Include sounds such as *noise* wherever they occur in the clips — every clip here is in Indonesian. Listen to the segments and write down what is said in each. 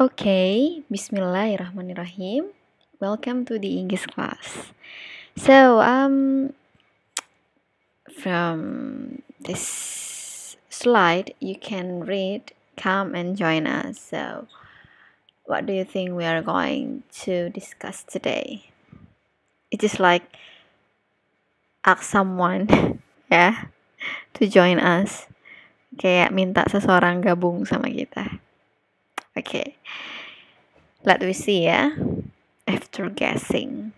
okay, Bismillahirrahmanirrahim. Welcome to the English class. So, um, from this slide, you can read, come and join us. So, what do you think we are going to discuss today? It is like ask someone, *laughs* yeah, to join us. Kayak minta seseorang gabung sama kita. Okay. Let me see ya. After guessing.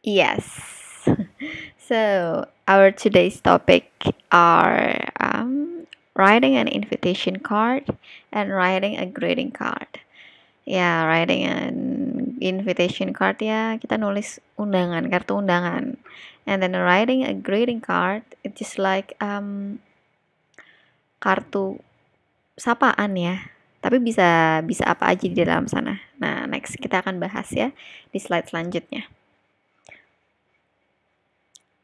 Yes. *laughs* So our today's topic are um, writing an invitation card and writing a greeting card. Ya, yeah, writing an invitation card ya kita nulis undangan kartu undangan and then writing a greeting card it's just like um, kartu sapaan ya tapi bisa bisa apa aja di dalam sana. Nah, next kita akan bahas ya di slide selanjutnya.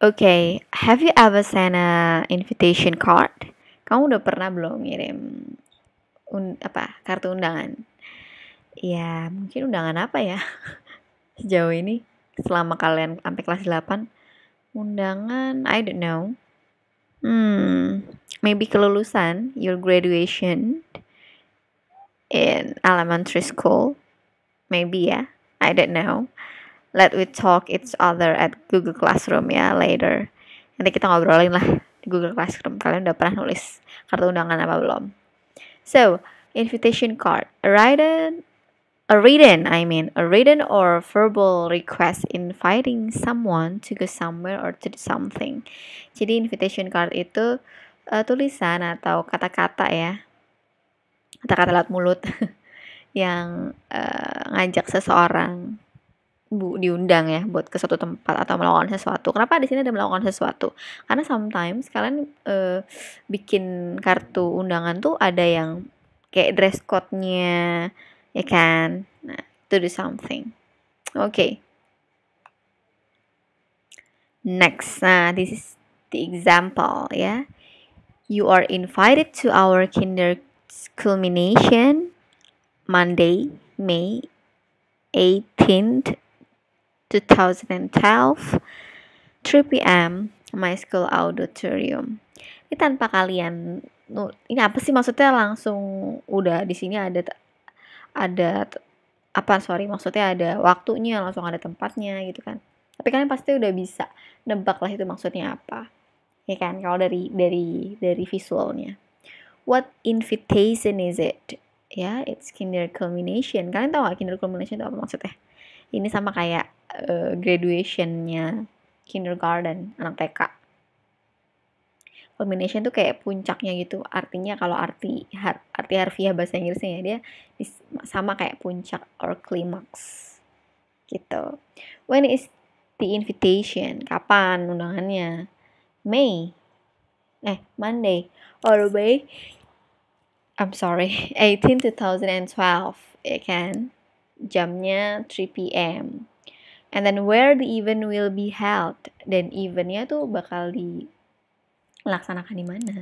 Oke, okay, have you ever sent a invitation card? Kamu udah pernah belum ngirim un, apa kartu undangan? Ya, mungkin undangan apa ya? *laughs* Sejauh ini selama kalian sampai kelas 8 undangan I don't know hmm, maybe kelulusan, your graduation in elementary school, maybe ya, yeah, I don't know. Let we talk each other at Google Classroom ya yeah, later. Nanti kita ngobrolin lah di Google Classroom. Kalian udah pernah nulis kartu undangan apa belum? So, invitation card. Write an a written, I mean, a written or verbal request inviting someone to go somewhere or to do something. Jadi invitation card itu uh, tulisan atau kata-kata ya, kata-kata lewat mulut *laughs* yang uh, ngajak seseorang bu diundang ya buat ke suatu tempat atau melakukan sesuatu. Kenapa di sini ada melakukan sesuatu? Karena sometimes kalian uh, bikin kartu undangan tuh ada yang kayak dress code-nya you ya can nah, to do something. Okay. Next, nah this is the example, yeah. You are invited to our kinder culmination Monday, May 18th, 2012, 3 p.m. My School Auditorium. Ini tanpa kalian, ini apa sih maksudnya langsung udah di sini ada ada apa sorry maksudnya ada waktunya langsung ada tempatnya gitu kan tapi kalian pasti udah bisa nebak lah itu maksudnya apa ya kan kalau dari dari dari visualnya what invitation is it ya yeah, it's kinder culmination kalian tahu gak kinder culmination itu apa maksudnya ini sama kayak uh, graduationnya kindergarten anak TK combination tuh kayak puncaknya gitu artinya kalau arti har, arti harfiah bahasa Inggrisnya ya dia sama kayak puncak or climax gitu when is the invitation kapan undangannya May eh Monday or May I'm sorry 18 2012 ya kan jamnya 3 p.m. and then where the event will be held dan eventnya tuh bakal di laksanakan di mana?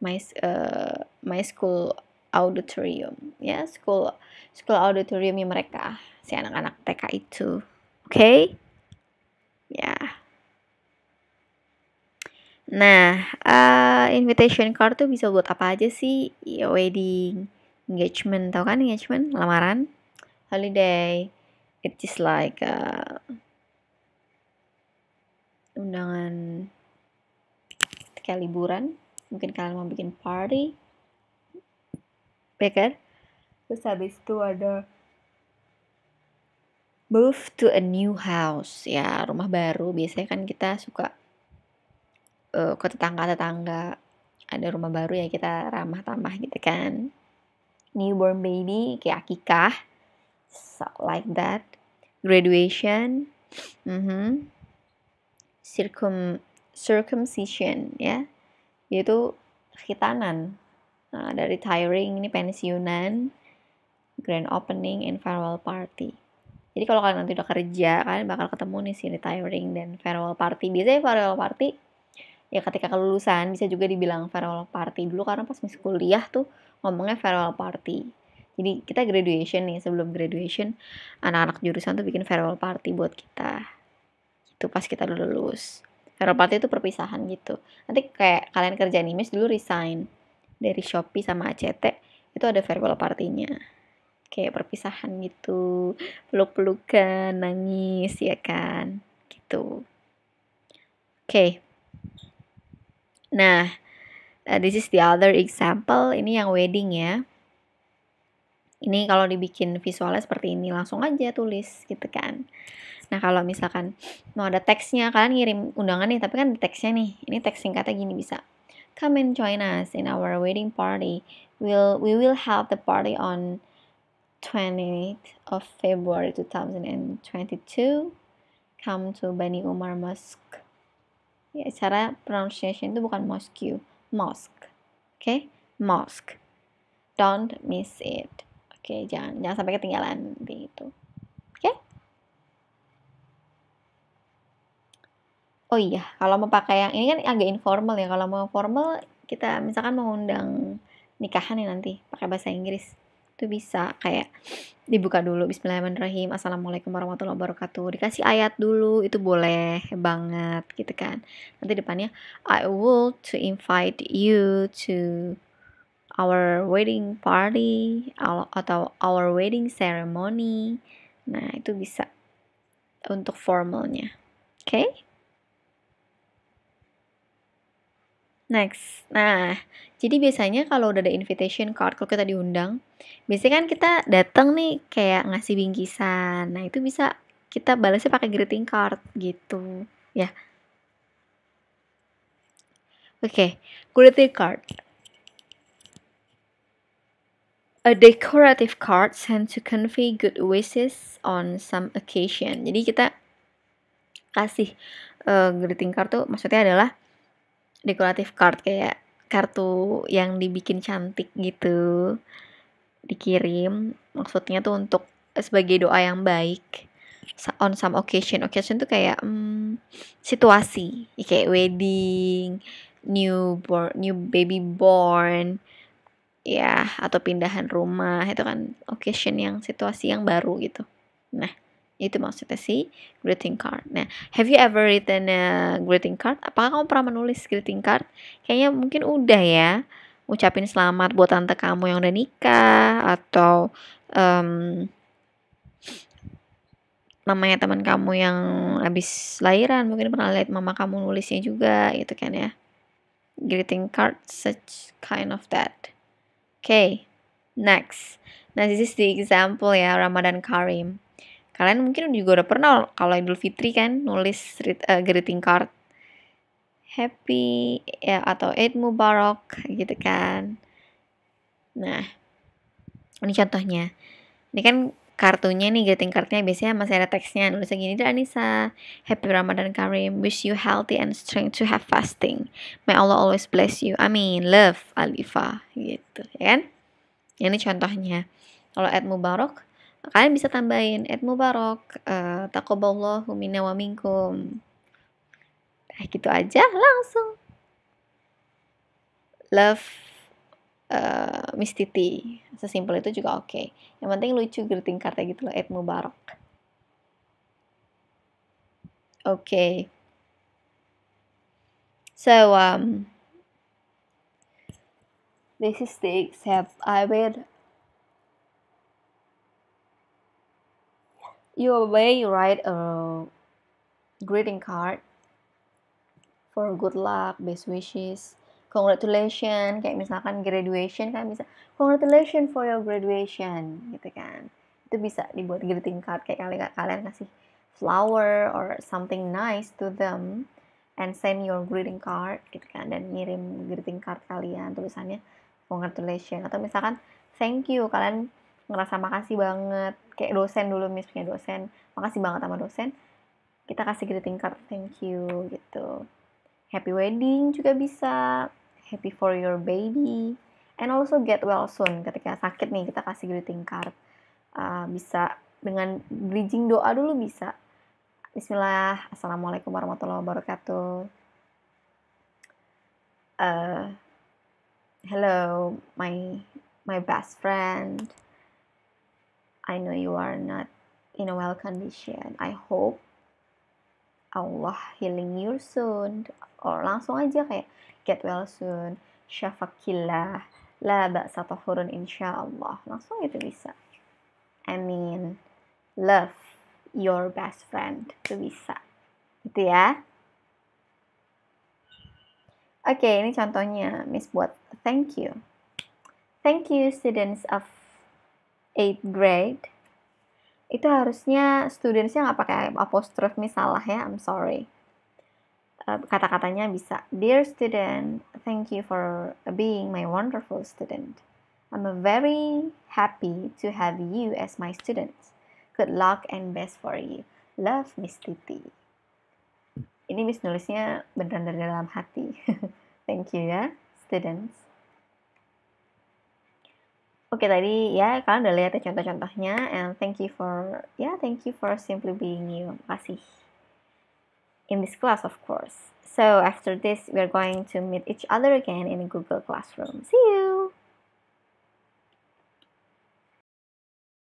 My uh, my school auditorium ya, yeah, school school auditoriumnya mereka si anak-anak TK itu. Oke? Okay? Ya. Yeah. Nah, uh, invitation card tuh bisa buat apa aja sih? Ya, wedding, engagement, tau kan engagement, lamaran, holiday. It's just like eh, undangan kayak liburan mungkin kalian mau bikin party ya kan terus habis itu ada move to a new house ya rumah baru biasanya kan kita suka uh, ke tetangga tetangga ada rumah baru ya kita ramah tamah gitu kan newborn baby kayak akikah so like that graduation mm -hmm circum circumcision ya yaitu khitanan nah, dari tiring ini pensiunan grand opening and farewell party jadi kalau kalian nanti udah kerja kalian bakal ketemu nih si retiring dan farewell party biasanya farewell party ya ketika kelulusan bisa juga dibilang farewell party dulu karena pas masih kuliah tuh ngomongnya farewell party jadi kita graduation nih sebelum graduation anak-anak jurusan tuh bikin farewell party buat kita itu pas kita udah lulus party itu perpisahan gitu nanti kayak kalian kerja IMIS dulu resign dari Shopee sama ACT itu ada verbal partinya kayak perpisahan gitu peluk-pelukan nangis ya kan gitu oke okay. nah uh, this is the other example ini yang wedding ya ini kalau dibikin visualnya seperti ini langsung aja tulis gitu kan Nah kalau misalkan mau ada teksnya, kalian ngirim undangan nih, tapi kan teksnya nih. Ini teks singkatnya gini bisa. Come and join us in our wedding party. We'll, we will have the party on 28th of February 2022. Come to Bani Umar Mosque. Ya, cara pronunciation itu bukan mosque, mosque. Oke, okay? mosque. Don't miss it. Oke, okay, jangan jangan sampai ketinggalan begitu Oh iya, kalau mau pakai yang ini kan agak informal ya. Kalau mau formal, kita misalkan mau undang nikahan nih nanti pakai bahasa Inggris. Itu bisa kayak dibuka dulu Bismillahirrahmanirrahim, Assalamualaikum warahmatullahi wabarakatuh. Dikasih ayat dulu, itu boleh banget gitu kan. Nanti depannya I would to invite you to our wedding party atau our wedding ceremony. Nah, itu bisa untuk formalnya. Oke? Okay? Next. Nah, jadi biasanya kalau udah ada invitation card kalau kita diundang, biasanya kan kita datang nih kayak ngasih bingkisan. Nah, itu bisa kita balasnya pakai greeting card gitu, ya. Oke, okay. greeting card. A decorative card sent to convey good wishes on some occasion. Jadi kita kasih uh, greeting card tuh maksudnya adalah dekoratif card kayak kartu yang dibikin cantik gitu dikirim maksudnya tuh untuk eh, sebagai doa yang baik on some occasion occasion tuh kayak hmm, situasi kayak wedding new born new baby born ya atau pindahan rumah itu kan occasion yang situasi yang baru gitu nah itu maksudnya si greeting card. Nah, have you ever written a greeting card? Apakah kamu pernah menulis greeting card? Kayaknya mungkin udah ya. Ucapin selamat buat tante kamu yang udah nikah atau um, namanya teman kamu yang habis lahiran mungkin pernah lihat mama kamu nulisnya juga gitu kan ya greeting card such kind of that okay next nah this is the example ya Ramadan Karim Kalian mungkin juga udah pernah kalau Idul Fitri kan nulis uh, greeting card happy ya atau Eid Mubarak gitu kan. Nah, ini contohnya. Ini kan kartunya nih greeting cardnya biasanya masih ada teksnya nulisnya gini dari Anissa Happy Ramadan Karim wish you healthy and strength to have fasting may Allah always bless you amin love Alifa gitu ya kan ini contohnya kalau Eid Mubarak kalian bisa tambahin Ed Mubarak uh, eh, takoballahu minna wa minkum nah, gitu aja langsung love uh, Miss Titi sesimpel itu juga oke okay. yang penting lucu greeting cardnya gitu loh Ed Mubarak oke okay. so um this is the except I will You may write a greeting card for good luck, best wishes, congratulations, kayak misalkan graduation kan bisa congratulations for your graduation gitu kan. Itu bisa dibuat greeting card kayak kalian kalian kasih flower or something nice to them and send your greeting card gitu kan dan ngirim greeting card kalian tulisannya congratulations atau misalkan thank you kalian ngerasa makasih banget kayak dosen dulu misalnya dosen makasih banget sama dosen kita kasih greeting card thank you gitu happy wedding juga bisa happy for your baby and also get well soon ketika sakit nih kita kasih greeting card uh, bisa dengan bridging doa dulu bisa Bismillah Assalamualaikum warahmatullahi wabarakatuh uh, hello my my best friend I know you are not in a well condition. I hope Allah healing you soon. Or langsung aja kayak get well soon, syafakillah, la ba'sa tahurun insyaallah. Langsung itu bisa. I mean, love your best friend. Itu bisa. Gitu ya. Oke, okay, ini contohnya. Miss buat thank you. Thank you students of 8th grade itu harusnya studentsnya nggak pakai apostrof misalnya ya I'm sorry eh, kata-katanya bisa dear student thank you for being my wonderful student I'm very happy to have you as my student good luck and best for you love Miss Titi ini Miss nulisnya beneran dari dalam hati *laughs* thank you ya students Oke tadi ya kalian udah lihat ya contoh-contohnya and thank you for ya yeah, thank you for simply being you. kasih In this class of course. So after this we are going to meet each other again in Google Classroom. See you.